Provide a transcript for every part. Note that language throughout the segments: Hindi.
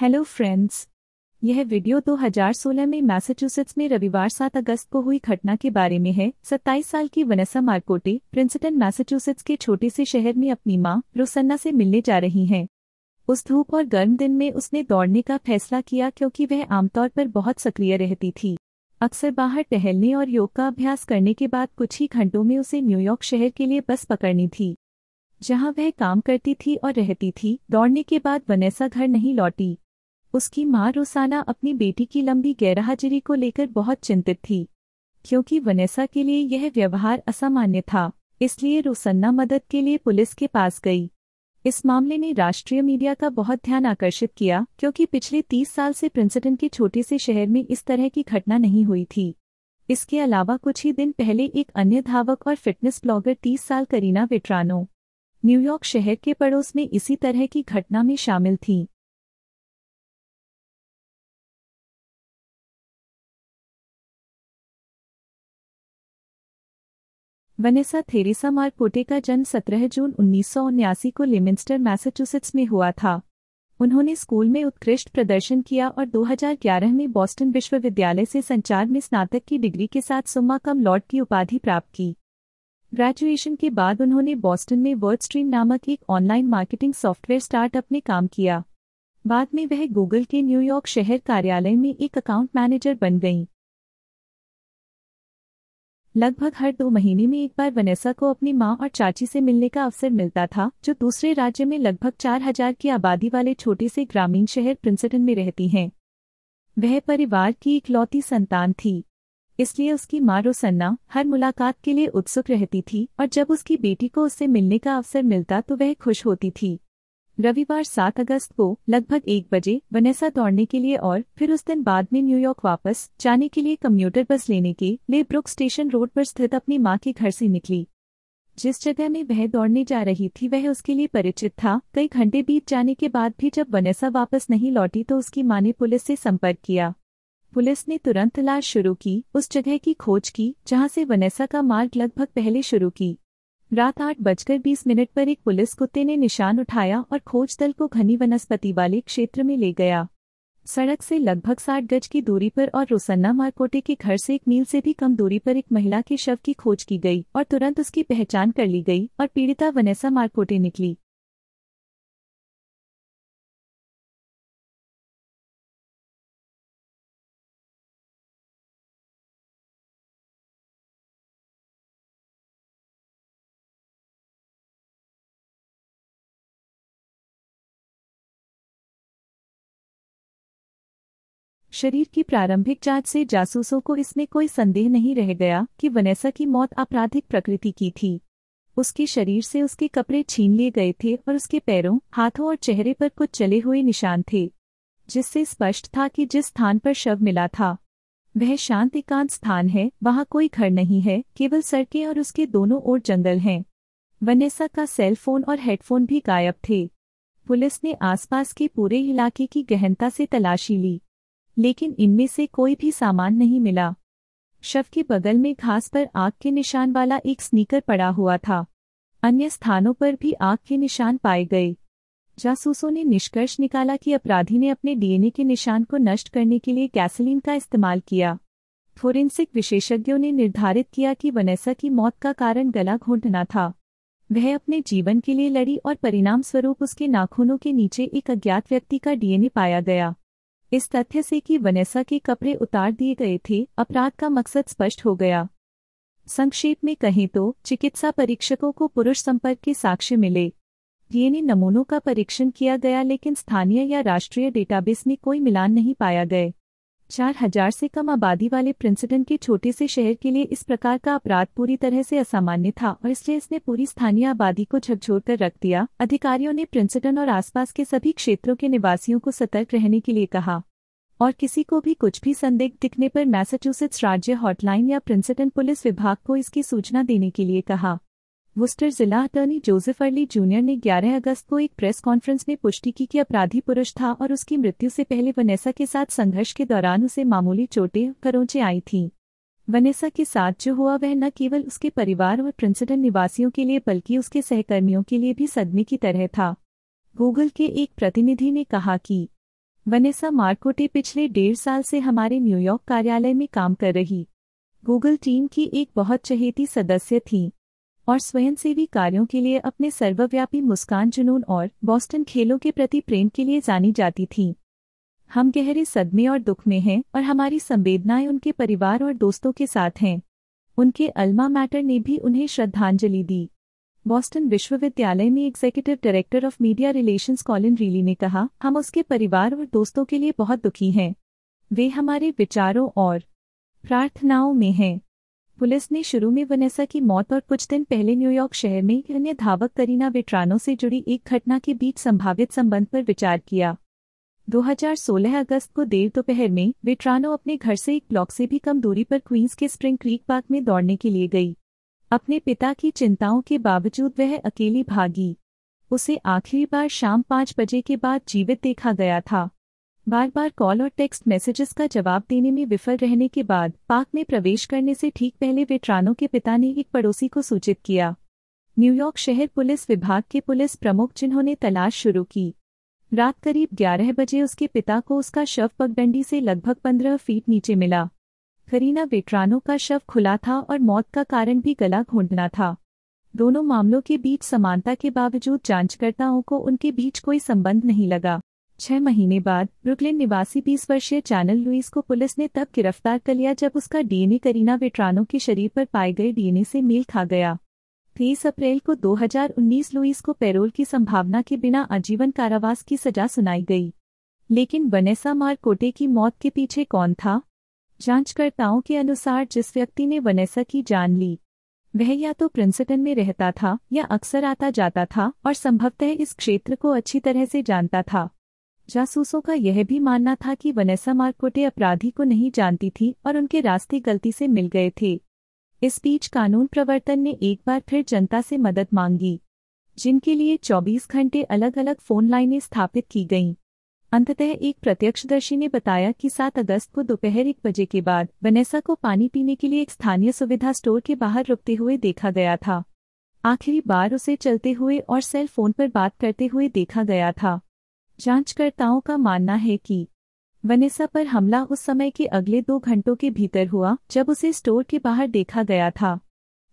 हेलो फ्रेंड्स यह वीडियो 2016 में मैसाचुसेट्स में रविवार 7 अगस्त को हुई घटना के बारे में है 27 साल की वनेसा मार्कोटे प्रिंसटन मैसाचुसेट्स के छोटे से शहर में अपनी मां रोसन्ना से मिलने जा रही हैं उस धूप और गर्म दिन में उसने दौड़ने का फैसला किया क्योंकि वह आमतौर पर बहुत सक्रिय रहती थी अक्सर बाहर टहलने और योग का अभ्यास करने के बाद कुछ ही घंटों में उसे न्यूयॉर्क शहर के लिए बस पकड़नी थी जहां वह काम करती थी और रहती थी दौड़ने के बाद वनेसा घर नहीं लौटी उसकी मां रोसाना अपनी बेटी की लंबी गैरहाजिरी को लेकर बहुत चिंतित थी क्योंकि वनेसा के लिए यह व्यवहार असामान्य था इसलिए रोसन्ना मदद के लिए पुलिस के पास गई इस मामले ने राष्ट्रीय मीडिया का बहुत ध्यान आकर्षित किया क्योंकि पिछले तीस साल से प्रिंसटन के छोटे से शहर में इस तरह की घटना नहीं हुई थी इसके अलावा कुछ ही दिन पहले एक अन्य धावक और फिटनेस ब्लॉगर तीस साल करीना वेट्रानो न्यूयॉर्क शहर के पड़ोस में इसी तरह की घटना में शामिल थीं वनेसा थेरेसा मारपोटे का जन्म 17 जून उन्नीस को लिमिंस्टर मैसाचुसेट्स में हुआ था उन्होंने स्कूल में उत्कृष्ट प्रदर्शन किया और 2011 में बॉस्टन विश्वविद्यालय से संचार में स्नातक की डिग्री के साथ सुम्मा कम लॉर्ड की उपाधि प्राप्त की ग्रेजुएशन के बाद उन्होंने बॉस्टन में वर्ड स्ट्रीम नामक एक ऑनलाइन मार्केटिंग सॉफ्टवेयर स्टार्टअप में काम किया बाद में वह गूगल के न्यूयॉर्क शहर कार्यालय में एक अकाउंट मैनेजर बन गईं लगभग हर दो महीने में एक बार वनेसा को अपनी माँ और चाची से मिलने का अवसर मिलता था जो दूसरे राज्य में लगभग चार हजार की आबादी वाले छोटे से ग्रामीण शहर प्रिंसटन में रहती हैं वह परिवार की इकलौती संतान थी इसलिए उसकी माँ रोसन्ना हर मुलाकात के लिए उत्सुक रहती थी और जब उसकी बेटी को उससे मिलने का अवसर मिलता तो वह खुश होती थी रविवार 7 अगस्त को लगभग एक बजे वनेसा दौड़ने के लिए और फिर उस दिन बाद में न्यूयॉर्क वापस जाने के लिए कम्यूटर बस लेने के लिए ब्रुक स्टेशन रोड पर स्थित अपनी माँ के घर से निकली जिस जगह में वह दौड़ने जा रही थी वह उसके लिए परिचित था कई घंटे बीत जाने के बाद भी जब वनेसा वापस नहीं लौटी तो उसकी माँ ने पुलिस से संपर्क किया पुलिस ने तुरंत तलाश शुरू की उस जगह की खोज की जहां से वनेसा का मार्ग लगभग पहले शुरू की रात आठ बजकर बीस मिनट पर एक पुलिस कुत्ते ने निशान उठाया और खोज दल को घनी वनस्पति वाले क्षेत्र में ले गया सड़क से लगभग साठ गज की दूरी पर और रोसन्ना मारकोटे के घर से एक मील से भी कम दूरी पर एक महिला के शव की खोज की गई और तुरंत उसकी पहचान कर ली गई और पीड़िता वनेसा मारकोटे निकली शरीर की प्रारंभिक जांच से जासूसों को इसमें कोई संदेह नहीं रह गया कि वनेसा की मौत आपराधिक प्रकृति की थी उसके शरीर से उसके कपड़े छीन लिए गए थे और उसके पैरों हाथों और चेहरे पर कुछ चले हुए निशान थे जिससे स्पष्ट था कि जिस स्थान पर शव मिला था वह शांत एकांत स्थान है वहाँ कोई घर नहीं है केवल सड़कें और उसके दोनों ओर जंगल हैं वनेसा का सेल और हेडफोन भी गायब थे पुलिस ने आसपास के पूरे इलाके की गहनता से तलाशी ली लेकिन इनमें से कोई भी सामान नहीं मिला शव के बगल में घास पर आग के निशान वाला एक स्नीकर पड़ा हुआ था अन्य स्थानों पर भी आग के निशान पाए गए जासूसों ने निष्कर्ष निकाला कि अपराधी ने अपने डीएनए के निशान को नष्ट करने के लिए गैसोलीन का इस्तेमाल किया फोरेंसिक विशेषज्ञों ने निर्धारित किया कि वनेसा की मौत का कारण गला घोटना था वह अपने जीवन के लिए लड़ी और परिणामस्वरूप उसके नाखूनों के नीचे एक अज्ञात व्यक्ति का डीएनए पाया गया इस तथ्य से कि वनेसा के कपड़े उतार दिए गए थे अपराध का मकसद स्पष्ट हो गया संक्षेप में कहें तो चिकित्सा परीक्षकों को पुरुष संपर्क के साक्ष्य मिले डीएनए नमूनों का परीक्षण किया गया लेकिन स्थानीय या राष्ट्रीय डेटाबेस में कोई मिलान नहीं पाया गया चार हजार से कम आबादी वाले प्रिंसिडन के छोटे से शहर के लिए इस प्रकार का अपराध पूरी तरह से असामान्य था और इसलिए इसने पूरी स्थानीय आबादी को झकझोर कर रख दिया अधिकारियों ने प्रिंसिडन और आसपास के सभी क्षेत्रों के निवासियों को सतर्क रहने के लिए कहा और किसी को भी कुछ भी संदिग्ध दिखने पर मैसाचुसेट्स राज्य हॉटलाइन या प्रिंसिडन पुलिस विभाग को इसकी सूचना देने के लिए कहा वुस्टर जिला अटर्नी जोसेफ अर्ली जूनियर ने 11 अगस्त को एक प्रेस कॉन्फ्रेंस में पुष्टि की कि अपराधी पुरुष था और उसकी मृत्यु से पहले वनेसा के साथ संघर्ष के दौरान उसे मामूली चोटें करोचे आई थीं वनेसा के साथ जो हुआ वह न केवल उसके परिवार और प्रिंसटन निवासियों के लिए बल्कि उसके सहकर्मियों के लिए भी सदमे की तरह था गूगल के एक प्रतिनिधि ने कहा कि वनेसा मार्कोटे पिछले डेढ़ साल से हमारे न्यूयॉर्क कार्यालय में काम कर रही गूगल टीम की एक बहुत चहेती सदस्य थी और स्वयंसेवी कार्यों के लिए अपने सर्वव्यापी मुस्कान जुनून और बॉस्टन खेलों के प्रति प्रेम के लिए जानी जाती थी हम गहरे सदमे और दुख में हैं और हमारी संवेदनाएं उनके परिवार और दोस्तों के साथ हैं उनके अल्मा मैटर ने भी उन्हें श्रद्धांजलि दी बॉस्टन विश्वविद्यालय में executive director of media relations Colin Riley ने कहा हम उसके परिवार और दोस्तों के लिए बहुत दुखी हैं वे हमारे विचारों और प्रार्थनाओं में हैं पुलिस ने शुरू में वनेसा की मौत और कुछ दिन पहले न्यूयॉर्क शहर में अन्य धावक करीना वेटरानों से जुड़ी एक घटना के बीच संभावित संबंध पर विचार किया 2016 अगस्त को देर दोपहर में वेट्रानो अपने घर से एक ब्लॉक से भी कम दूरी पर क्वींस के स्प्रिंग क्रीक पार्क में दौड़ने के लिए गई अपने पिता की चिंताओं के बावजूद वह अकेली भागी उसे आखिरी बार शाम पाँच बजे के बाद जीवित देखा गया था बार बार कॉल और टेक्स्ट मैसेजेस का जवाब देने में विफल रहने के बाद पाक में प्रवेश करने से ठीक पहले वेटरानों के पिता ने एक पड़ोसी को सूचित किया न्यूयॉर्क शहर पुलिस विभाग के पुलिस प्रमुख जिन्होंने तलाश शुरू की रात करीब 11 बजे उसके पिता को उसका शव पगडंडी से लगभग 15 फीट नीचे मिला करीना वेटरानों का शव खुला था और मौत का कारण भी गला घूंढना था दोनों मामलों के बीच समानता के बावजूद जांचकर्ताओं को उनके बीच कोई संबंध नहीं लगा छह महीने बाद ब्रुकलिन निवासी बीस वर्षीय चैनल लुइस को पुलिस ने तब गिरफ्तार कर लिया जब उसका डीएनए करीना वेट्रानो के शरीर पर पाए गए डीएनए से मेल खा गया तेईस अप्रैल को 2019 लुइस को पैरोल की संभावना के बिना आजीवन कारावास की सजा सुनाई गई लेकिन वनेसा मारकोटे की मौत के पीछे कौन था जांचकर्ताओं के अनुसार जिस व्यक्ति ने वनेसा की जान ली वह या तो प्रिंसटन में रहता था या अक्सर आता जाता था और संभवतः इस क्षेत्र को अच्छी तरह से जानता था जासूसों का यह भी मानना था कि वनेसा मार्कोटे अपराधी को नहीं जानती थी और उनके रास्ते गलती से मिल गए थे इस बीच कानून प्रवर्तन ने एक बार फिर जनता से मदद मांगी जिनके लिए 24 घंटे अलग अलग फोन लाइनें स्थापित की गईं अंततः एक प्रत्यक्षदर्शी ने बताया कि 7 अगस्त को दोपहर एक बजे के बाद वनेसा को पानी पीने के लिए एक स्थानीय सुविधा स्टोर के बाहर रुकते हुए देखा गया था आखिरी बार उसे चलते हुए और सेल फोन पर बात करते हुए देखा गया था जांचकर्ताओं का मानना है कि वनेसा पर हमला उस समय के अगले दो घंटों के भीतर हुआ जब उसे स्टोर के बाहर देखा गया था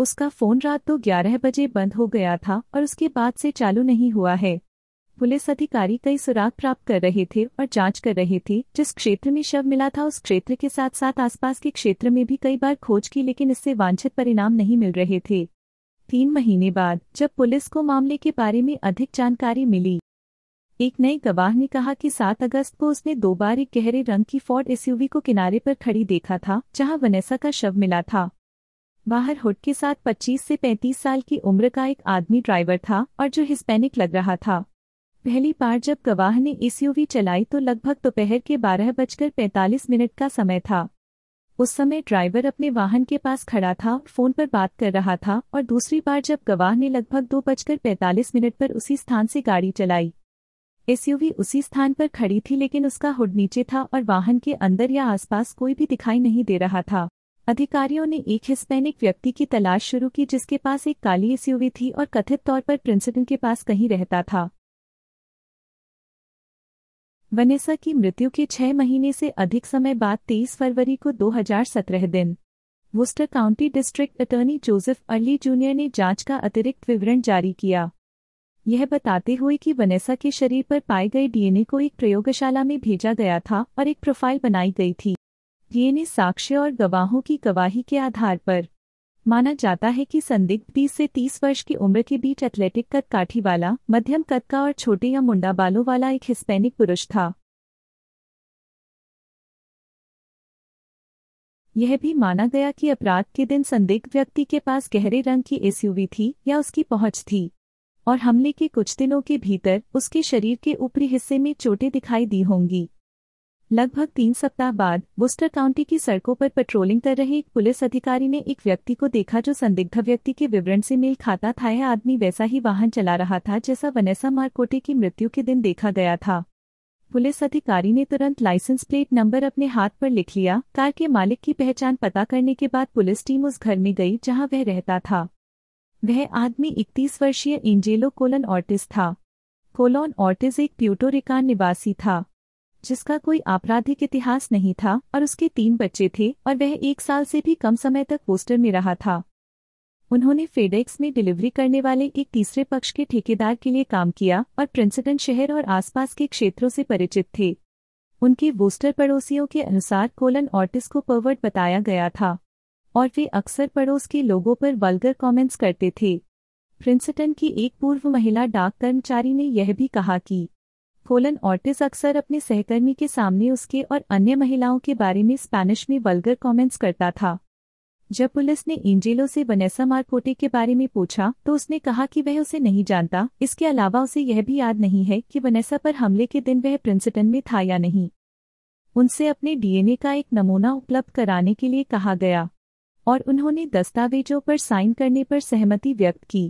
उसका फोन रात दो ग्यारह बजे बंद हो गया था और उसके बाद से चालू नहीं हुआ है पुलिस अधिकारी कई सुराग प्राप्त कर रहे थे और जांच कर रहे थे जिस क्षेत्र में शव मिला था उस क्षेत्र के साथ साथ आसपास के क्षेत्र में भी कई बार खोज की लेकिन इससे वांछित परिणाम नहीं मिल रहे थे तीन महीने बाद जब पुलिस को मामले के बारे में अधिक जानकारी मिली एक नए गवाह ने कहा कि 7 अगस्त को उसने दो बार एक गहरे रंग की फोर्ड एसयूवी को किनारे पर खड़ी देखा था जहां वनेसा का शव मिला था बाहर हुड के साथ 25 से 35 साल की उम्र का एक आदमी ड्राइवर था और जो हिस्पैनिक लग रहा था पहली बार जब गवाह ने एसयूवी चलाई तो लगभग दोपहर के बारह बजकर पैंतालीस मिनट का समय था उस समय ड्राइवर अपने वाहन के पास खड़ा था फोन पर बात कर रहा था और दूसरी बार जब गवाह ने लगभग दो बजकर पैंतालीस मिनट पर उसी स्थान से गाड़ी चलाई एसयूवी उसी स्थान पर खड़ी थी लेकिन उसका हुड नीचे था और वाहन के अंदर या आसपास कोई भी दिखाई नहीं दे रहा था अधिकारियों ने एक हिस्पैनिक व्यक्ति की तलाश शुरू की जिसके पास एक काली एसयूवी थी और कथित तौर पर प्रिंसिपल के पास कहीं रहता था वनेसा की मृत्यु के छह महीने से अधिक समय बाद 23 फरवरी को 2017 दिन Worcester County district attorney Joseph Early junior ने जांच का अतिरिक्त विवरण जारी किया यह बताते हुए कि वनेसा के शरीर पर पाए गए डीएनए को एक प्रयोगशाला में भेजा गया था और एक प्रोफाइल बनाई गई थी डीएनए साक्ष्य और गवाहों की गवाही के आधार पर माना जाता है कि संदिग्ध बीस से तीस वर्ष की उम्र के बीच एथलेटिक कद काठी वाला मध्यम कद का और छोटे या मुंडा बालों वाला एक हिस्पैनिक पुरुष था यह भी माना गया कि अपराध के दिन संदिग्ध व्यक्ति के पास गहरे रंग की एसयूवी थी या उसकी पहुंच थी और हमले के कुछ दिनों के भीतर उसके शरीर के ऊपरी हिस्से में चोटें दिखाई दी होंगी लगभग तीन सप्ताह बाद बुस्टर काउंटी की सड़कों पर पेट्रोलिंग कर रहे एक पुलिस अधिकारी ने एक व्यक्ति को देखा जो संदिग्ध व्यक्ति के विवरण से मेल खाता था यह आदमी वैसा ही वाहन चला रहा था जैसा वनेसा मारकोटे की मृत्यु के दिन देखा गया था पुलिस अधिकारी ने तुरंत लाइसेंस प्लेट नंबर अपने हाथ पर लिख लिया कार के मालिक की पहचान पता करने के बाद पुलिस टीम उस घर में गई जहां वह रहता था वह आदमी इकतीस वर्षीय इंजेलो कोलन ऑर्टिस था कोलोन ऑर्टिस एक प्यूटोरिकान निवासी था जिसका कोई आपराधिक इतिहास नहीं था और उसके तीन बच्चे थे और वह एक साल से भी कम समय तक पोस्टर में रहा था उन्होंने फेडेक्स में डिलीवरी करने वाले एक तीसरे पक्ष के ठेकेदार के लिए काम किया और प्रिंसिडन शहर और आसपास के क्षेत्रों से परिचित थे उनके बोस्टर पड़ोसियों के अनुसार कोलन ऑर्टिस को पर्वट बताया गया था और वे अक्सर पड़ोस के लोगों पर वल्गर कमेंट्स करते थे प्रिंसटन की एक पूर्व महिला डाक कर्मचारी ने यह भी कहा कि कोलन ऑर्टिस अक्सर अपने सहकर्मी के सामने उसके और अन्य महिलाओं के बारे में स्पैनिश में वल्गर कमेंट्स करता था जब पुलिस ने एंजेलो से वनेसा मार्कोटे के बारे में पूछा तो उसने कहा कि वह उसे नहीं जानता इसके अलावा उसे यह भी याद नहीं है कि वनेसा पर हमले के दिन वह प्रिंसटन में था या नहीं उनसे अपने डीएनए का एक नमूना उपलब्ध कराने के लिए कहा गया और उन्होंने दस्तावेजों पर साइन करने पर सहमति व्यक्त की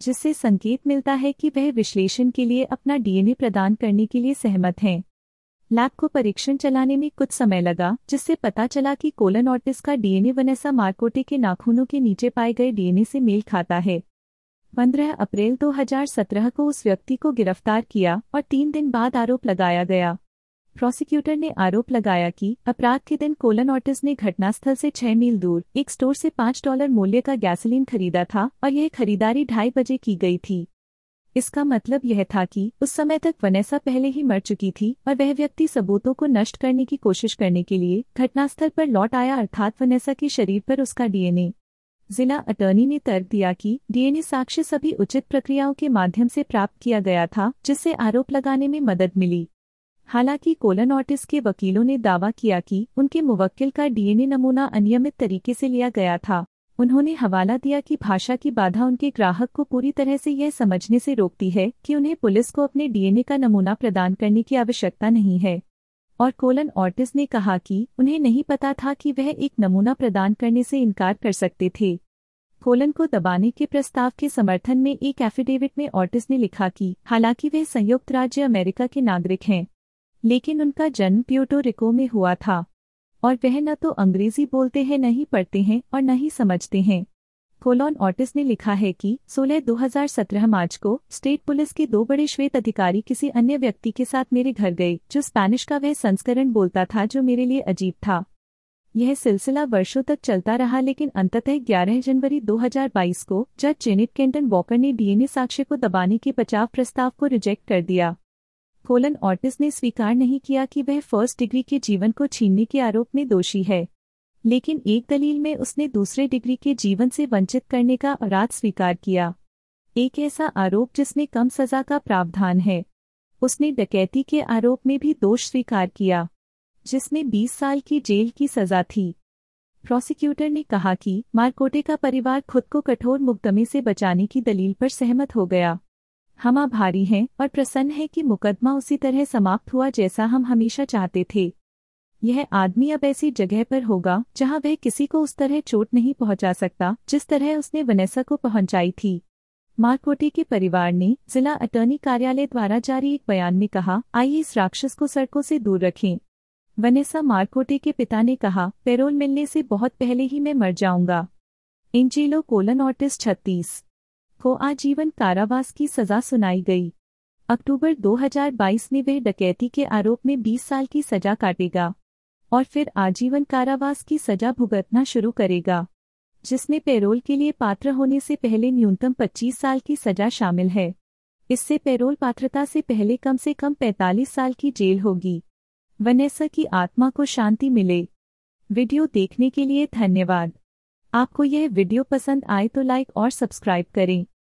जिससे संकेत मिलता है कि वह विश्लेषण के लिए अपना डीएनए प्रदान करने के लिए सहमत हैं लैब को परीक्षण चलाने में कुछ समय लगा जिससे पता चला कि कोलन ऑर्टिस का डीएनए वनेसा मार्कोटे के नाखूनों के नीचे पाए गए डीएनए से मेल खाता है 15 अप्रैल 2017 को उस व्यक्ति को गिरफ्तार किया और तीन दिन बाद आरोप लगाया गया प्रोसिक्यूटर ने आरोप लगाया कि अपराध के दिन कोलन ऑर्टिस ने घटनास्थल से छह मील दूर एक स्टोर से पाँच डॉलर मूल्य का गैसोलीन खरीदा था और यह खरीदारी ढाई बजे की गई थी इसका मतलब यह था कि उस समय तक वनेसा पहले ही मर चुकी थी और वह व्यक्ति सबूतों को नष्ट करने की कोशिश करने के लिए घटनास्थल पर लौट आया अर्थात वनेसा के शरीर पर उसका डीएनए जिला अटर्नी ने तर्क दिया कि डीएनए साक्ष्य सभी उचित प्रक्रियाओं के माध्यम से प्राप्त किया गया था जिससे आरोप लगाने में मदद मिली हालांकि कोलन ऑटिस के वकीलों ने दावा किया कि उनके मुवक्किल का डीएनए नमूना अनियमित तरीके से लिया गया था उन्होंने हवाला दिया कि भाषा की बाधा उनके ग्राहक को पूरी तरह से यह समझने से रोकती है कि उन्हें पुलिस को अपने डीएनए का नमूना प्रदान करने की आवश्यकता नहीं है और कोलन ऑर्टिस ने कहा कि उन्हें नहीं पता था कि वह एक नमूना प्रदान करने से इनकार कर सकते थे कोलन को दबाने के प्रस्ताव के समर्थन में एक एफिडेविट में ऑर्टिस ने लिखा कि हालांकि वह संयुक्त राज्य अमेरिका के नागरिक हैं लेकिन उनका जन्म प्योटो रिको में हुआ था और वह न तो अंग्रेजी बोलते हैं न ही पढ़ते हैं और न ही समझते हैं कोलॉन ऑटिस ने लिखा है कि 16 2017 मार्च को स्टेट पुलिस के दो बड़े श्वेत अधिकारी किसी अन्य व्यक्ति के साथ मेरे घर गए जो स्पैनिश का वह संस्करण बोलता था जो मेरे लिए अजीब था यह सिलसिला वर्षों तक चलता रहा लेकिन अंततः 11 जनवरी 2022 को जज जेनिट केंटन वॉकर ने डीएनए साक्ष्य को दबाने के बचाव प्रस्ताव को रिजेक्ट कर दिया कोलन ऑर्टिस ने स्वीकार नहीं किया कि वह फर्स्ट डिग्री के जीवन को छीनने के आरोप में दोषी है लेकिन एक दलील में उसने दूसरे डिग्री के जीवन से वंचित करने का अपराध स्वीकार किया एक ऐसा आरोप जिसमें कम सजा का प्रावधान है उसने डकैती के आरोप में भी दोष स्वीकार किया जिसमें 20 साल की जेल की सजा थी प्रोसिक्यूटर ने कहा कि मारकोटे का परिवार खुद को कठोर मुकदमे से बचाने की दलील पर सहमत हो गया हम आभारी हैं और प्रसन्न हैं कि मुकदमा उसी तरह समाप्त हुआ जैसा हम हमेशा चाहते थे यह आदमी अब ऐसी जगह पर होगा जहां वह किसी को उस तरह चोट नहीं पहुंचा सकता जिस तरह उसने वनेसा को पहुंचाई थी मारकोटी के परिवार ने जिला अटर्नी कार्यालय द्वारा जारी एक बयान में कहा आइए इस राक्षस को सड़कों से दूर रखें वनेसा मारकोटी के पिता ने कहा पेरोल मिलने से बहुत पहले ही मैं मर जाऊंगा इंजीलो कोलन ऑर्टिस छत्तीस को आजीवन कारावास की सजा सुनाई गई अक्टूबर 2022 में वह डकैती के आरोप में 20 साल की सजा काटेगा और फिर आजीवन कारावास की सजा भुगतना शुरू करेगा जिसमें पेरोल के लिए पात्र होने से पहले न्यूनतम 25 साल की सजा शामिल है इससे पेरोल पात्रता से पहले कम से कम 45 साल की जेल होगी वनेसा की आत्मा को शांति मिले वीडियो देखने के लिए धन्यवाद आपको यह वीडियो पसंद आए तो लाइक और सब्सक्राइब करें